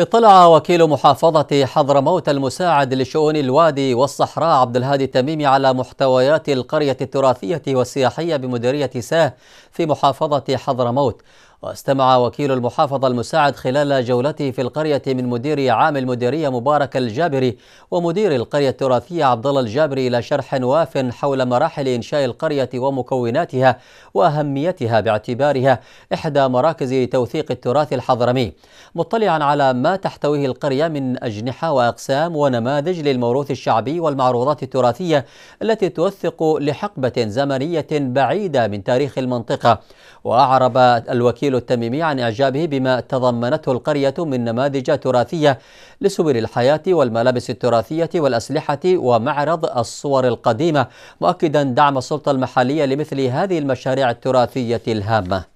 اطلع وكيل محافظة حضرموت المساعد لشؤون الوادي والصحراء عبد الهادي التميمي على محتويات القرية التراثية والسياحية بمديرية ساه في محافظة حضرموت واستمع وكيل المحافظة المساعد خلال جولته في القرية من مدير عام المديرية مبارك الجابري ومدير القرية التراثية عبد الله الجابري إلى شرح واف حول مراحل إنشاء القرية ومكوناتها وأهميتها باعتبارها إحدى مراكز توثيق التراث الحضرمي مطلعا على ما تحتويه القرية من أجنحة وأقسام ونماذج للموروث الشعبي والمعروضات التراثية التي توثق لحقبة زمنية بعيدة من تاريخ المنطقة وأعرب الوكيل إسماعيل التميمي عن إعجابه بما تضمنته القرية من نماذج تراثية لسبل الحياة والملابس التراثية والأسلحة ومعرض الصور القديمة مؤكدا دعم السلطة المحلية لمثل هذه المشاريع التراثية الهامة